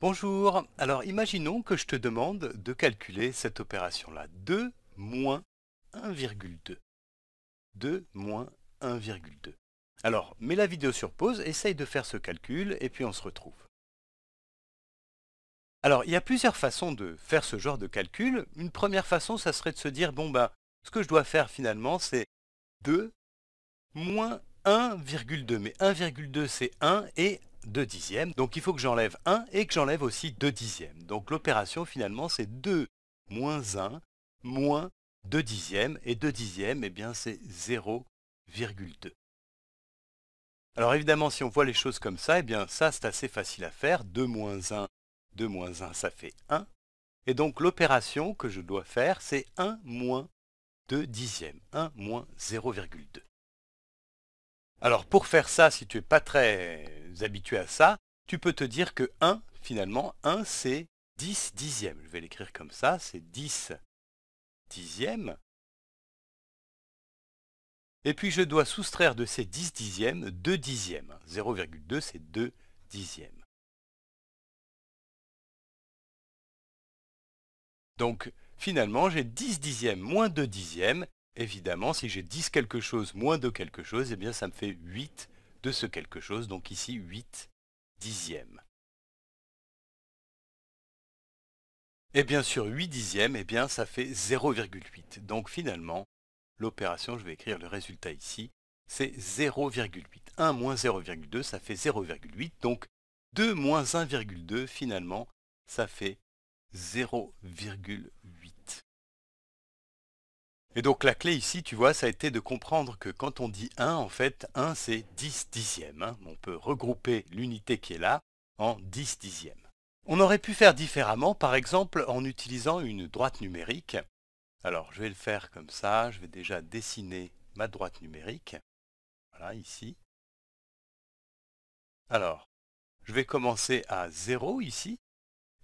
Bonjour, alors imaginons que je te demande de calculer cette opération-là. 2 moins 1,2. 2 moins 1,2. Alors, mets la vidéo sur pause, essaye de faire ce calcul et puis on se retrouve. Alors, il y a plusieurs façons de faire ce genre de calcul. Une première façon, ça serait de se dire, bon ben, ce que je dois faire finalement, c'est 2 moins 1,2. Mais 1,2 c'est 1 et 2 dixièmes. Donc il faut que j'enlève 1 et que j'enlève aussi 2 dixièmes. Donc l'opération finalement c'est 2 moins 1 moins 2 dixièmes. Et 2 dixièmes, eh bien c'est 0,2. Alors évidemment, si on voit les choses comme ça, eh bien ça c'est assez facile à faire. 2 moins 1, 2 moins 1, ça fait 1. Et donc l'opération que je dois faire, c'est 1 moins 2 dixièmes. 1 moins 0,2. Alors pour faire ça, si tu n'es pas très habitué à ça, tu peux te dire que 1, finalement, 1 c'est 10 dixièmes. Je vais l'écrire comme ça, c'est 10 dixièmes. Et puis je dois soustraire de ces 10 dixièmes 2 dixièmes. 0,2 c'est 2 dixièmes. Donc finalement j'ai 10 dixièmes moins 2 dixièmes. Évidemment, si j'ai 10 quelque chose moins 2 quelque chose, eh bien ça me fait 8 de ce quelque chose, donc ici 8 dixièmes. Et bien sûr, 8 dixièmes, eh bien ça fait 0,8. Donc finalement, l'opération, je vais écrire le résultat ici, c'est 0,8. 1 moins 0,2, ça fait 0,8. Donc 2 moins 1,2, finalement, ça fait 0,8. Et donc la clé ici, tu vois, ça a été de comprendre que quand on dit 1, en fait, 1 c'est 10 dixièmes. Hein. On peut regrouper l'unité qui est là en 10 dixièmes. On aurait pu faire différemment, par exemple, en utilisant une droite numérique. Alors je vais le faire comme ça, je vais déjà dessiner ma droite numérique. Voilà, ici. Alors, je vais commencer à 0 ici,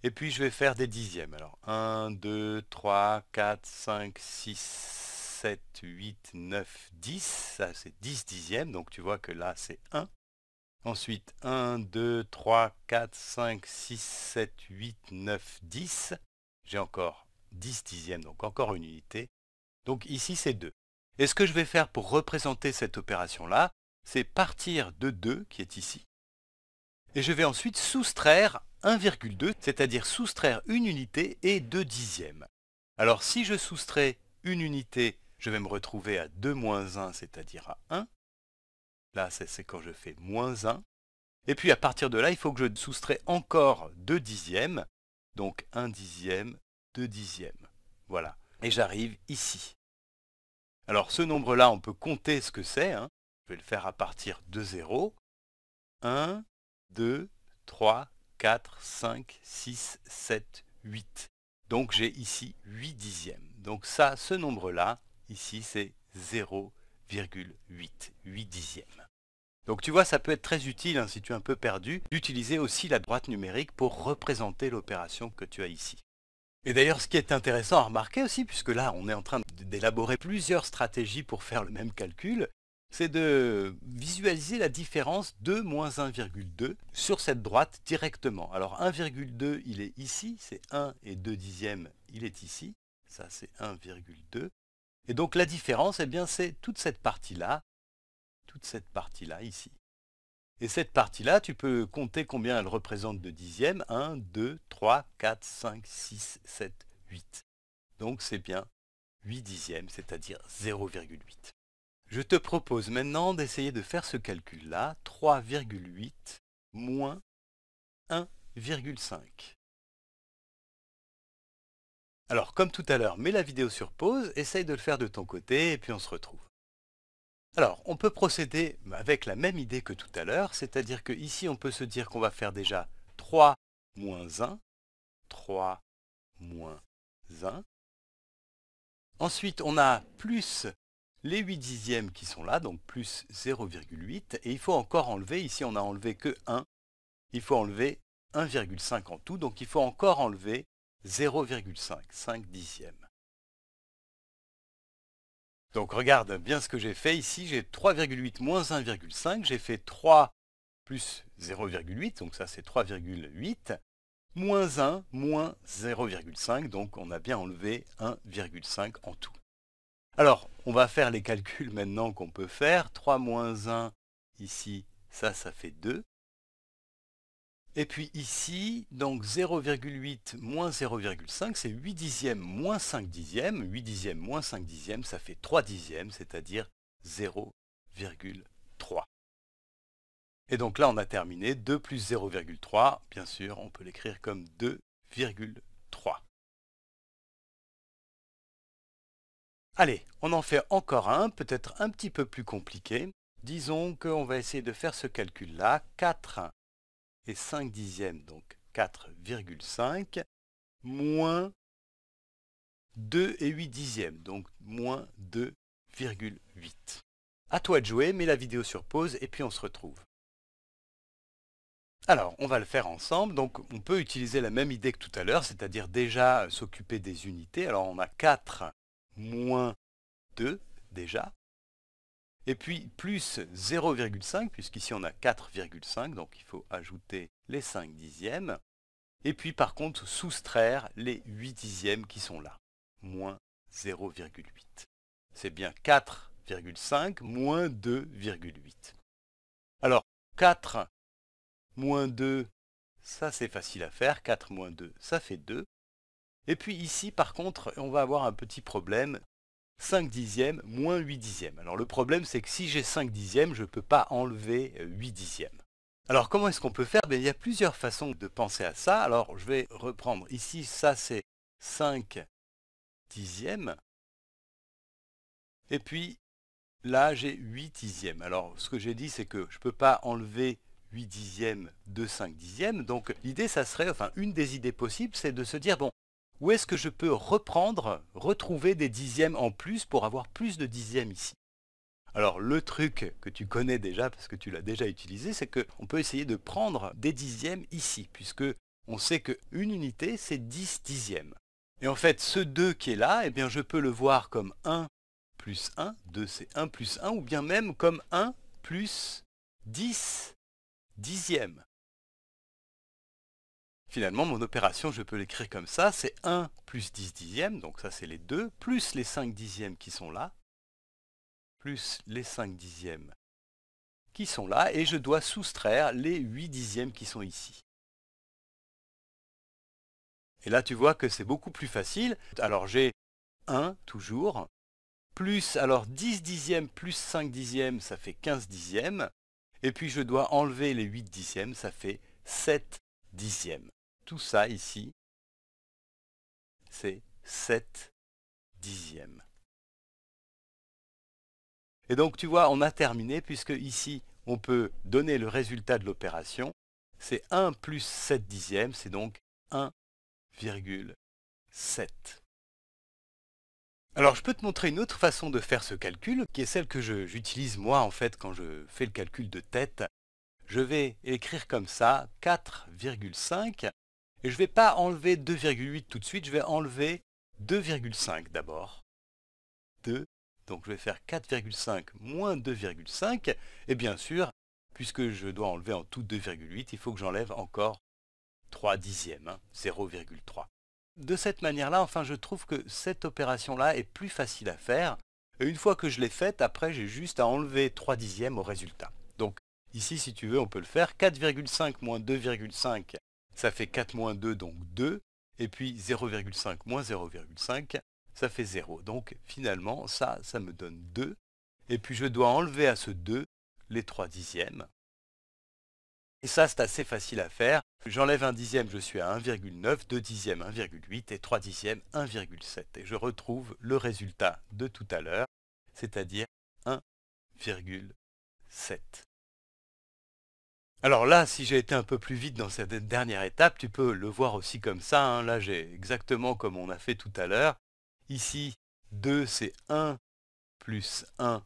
et puis je vais faire des dixièmes. Alors 1, 2, 3, 4, 5, 6, 7, 8, 9, 10. Ça, c'est 10 dixièmes, donc tu vois que là, c'est 1. Ensuite, 1, 2, 3, 4, 5, 6, 7, 8, 9, 10. J'ai encore 10 dixièmes, donc encore une unité. Donc ici, c'est 2. Et ce que je vais faire pour représenter cette opération-là, c'est partir de 2, qui est ici. Et je vais ensuite soustraire 1,2, c'est-à-dire soustraire une unité et 2 dixièmes. Alors si je soustrais une unité je vais me retrouver à 2 moins 1, c'est-à-dire à 1. Là, c'est quand je fais moins 1. Et puis à partir de là, il faut que je soustrais encore 2 dixièmes. Donc 1 dixième, 2 dixièmes. Voilà. Et j'arrive ici. Alors ce nombre-là, on peut compter ce que c'est. Hein. Je vais le faire à partir de 0. 1, 2, 3, 4, 5, 6, 7, 8. Donc j'ai ici 8 dixièmes. Donc ça, ce nombre-là, Ici, c'est 0,8 8 dixièmes. Donc tu vois, ça peut être très utile, hein, si tu es un peu perdu, d'utiliser aussi la droite numérique pour représenter l'opération que tu as ici. Et d'ailleurs, ce qui est intéressant à remarquer aussi, puisque là, on est en train d'élaborer plusieurs stratégies pour faire le même calcul, c'est de visualiser la différence 2 moins 1,2 sur cette droite directement. Alors 1,2, il est ici, c'est 1 et 2 dixièmes, il est ici, ça c'est 1,2. Et donc la différence, eh bien, c'est toute cette partie-là, toute cette partie-là ici. Et cette partie-là, tu peux compter combien elle représente de dixièmes. 1, 2, 3, 4, 5, 6, 7, 8. Donc c'est bien 8 dixièmes, c'est-à-dire 0,8. Je te propose maintenant d'essayer de faire ce calcul-là. 3,8 moins 1,5. Alors comme tout à l'heure, mets la vidéo sur pause, essaye de le faire de ton côté et puis on se retrouve. Alors on peut procéder avec la même idée que tout à l'heure, c'est-à-dire qu'ici, on peut se dire qu'on va faire déjà 3 moins 1, 3 moins 1. Ensuite on a plus les 8 dixièmes qui sont là, donc plus 0,8, et il faut encore enlever, ici on n'a enlevé que 1, il faut enlever 1,5 en tout, donc il faut encore enlever 0,5, 5 dixièmes. Donc regarde bien ce que j'ai fait ici, j'ai 3,8 moins 1,5, j'ai fait 3 plus 0,8, donc ça c'est 3,8, moins 1 moins 0,5, donc on a bien enlevé 1,5 en tout. Alors, on va faire les calculs maintenant qu'on peut faire. 3 moins 1, ici, ça, ça fait 2. Et puis ici, donc 0,8 moins 0,5, c'est 8 dixièmes moins 5 dixièmes. 8 dixièmes moins 5 dixièmes, ça fait 3 dixièmes, c'est-à-dire 0,3. Et donc là, on a terminé 2 plus 0,3. Bien sûr, on peut l'écrire comme 2,3. Allez, on en fait encore un, peut-être un petit peu plus compliqué. Disons qu'on va essayer de faire ce calcul-là. 4 et 5 dixièmes, donc 4,5, moins 2 et 8 dixièmes, donc moins 2,8. À toi de jouer, mets la vidéo sur pause et puis on se retrouve. Alors, on va le faire ensemble. Donc, on peut utiliser la même idée que tout à l'heure, c'est-à-dire déjà s'occuper des unités. Alors, on a 4 moins 2 déjà, et puis plus 0,5, puisqu'ici on a 4,5, donc il faut ajouter les 5 dixièmes. Et puis par contre soustraire les 8 dixièmes qui sont là, moins 0,8. C'est bien 4,5 moins 2,8. Alors 4 moins 2, ça c'est facile à faire, 4 moins 2, ça fait 2. Et puis ici par contre on va avoir un petit problème, 5 dixièmes moins 8 dixièmes. Alors le problème c'est que si j'ai 5 dixièmes, je ne peux pas enlever 8 euh, dixièmes. Alors comment est-ce qu'on peut faire ben, Il y a plusieurs façons de penser à ça. Alors je vais reprendre ici, ça c'est 5 dixièmes. Et puis là j'ai 8 dixièmes. Alors ce que j'ai dit c'est que je ne peux pas enlever 8 dixièmes de 5 dixièmes. Donc l'idée ça serait, enfin une des idées possibles c'est de se dire bon où est-ce que je peux reprendre, retrouver des dixièmes en plus pour avoir plus de dixièmes ici Alors le truc que tu connais déjà parce que tu l'as déjà utilisé, c'est qu'on peut essayer de prendre des dixièmes ici, puisque on sait qu'une unité c'est 10 dixièmes. Et en fait, ce 2 qui est là, eh bien, je peux le voir comme 1 plus 1, 2 c'est 1 plus 1, ou bien même comme 1 plus 10 dixièmes. Finalement, mon opération, je peux l'écrire comme ça, c'est 1 plus 10 dixièmes, donc ça c'est les 2, plus les 5 dixièmes qui sont là, plus les 5 dixièmes qui sont là, et je dois soustraire les 8 dixièmes qui sont ici. Et là, tu vois que c'est beaucoup plus facile. Alors j'ai 1 toujours, plus, alors 10 dixièmes plus 5 dixièmes, ça fait 15 dixièmes, et puis je dois enlever les 8 dixièmes, ça fait 7 dixièmes tout ça ici, c'est 7 dixièmes. Et donc tu vois, on a terminé puisque ici, on peut donner le résultat de l'opération. C'est 1 plus 7 dixièmes, c'est donc 1,7. Alors je peux te montrer une autre façon de faire ce calcul, qui est celle que j'utilise moi en fait quand je fais le calcul de tête. Je vais écrire comme ça 4,5 et je ne vais pas enlever 2,8 tout de suite, je vais enlever 2,5 d'abord. 2, donc je vais faire 4,5 moins 2,5. Et bien sûr, puisque je dois enlever en tout 2,8, il faut que j'enlève encore 3 dixièmes, 0,3. Hein, de cette manière-là, enfin, je trouve que cette opération-là est plus facile à faire. Et une fois que je l'ai faite, après, j'ai juste à enlever 3 dixièmes au résultat. Donc ici, si tu veux, on peut le faire. 4,5 moins 2,5 ça fait 4 moins 2, donc 2. Et puis 0,5 moins 0,5, ça fait 0. Donc finalement, ça, ça me donne 2. Et puis je dois enlever à ce 2 les 3 dixièmes. Et ça, c'est assez facile à faire. J'enlève un dixième, je suis à 1,9, 2 dixièmes, 1,8 et 3 dixièmes, 1,7. Et je retrouve le résultat de tout à l'heure, c'est-à-dire 1,7. Alors là, si j'ai été un peu plus vite dans cette dernière étape, tu peux le voir aussi comme ça. Hein. Là, j'ai exactement comme on a fait tout à l'heure. Ici, 2, c'est 1 plus 1.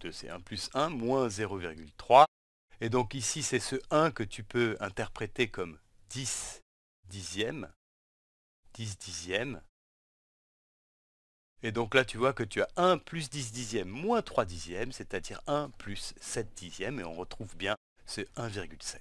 2, c'est 1 plus 1, moins 0,3. Et donc ici, c'est ce 1 que tu peux interpréter comme 10 dixièmes. 10 dixièmes. Et donc là, tu vois que tu as 1 plus 10 dixièmes moins 3 dixièmes, c'est-à-dire 1 plus 7 dixièmes, et on retrouve bien c'est 1,7.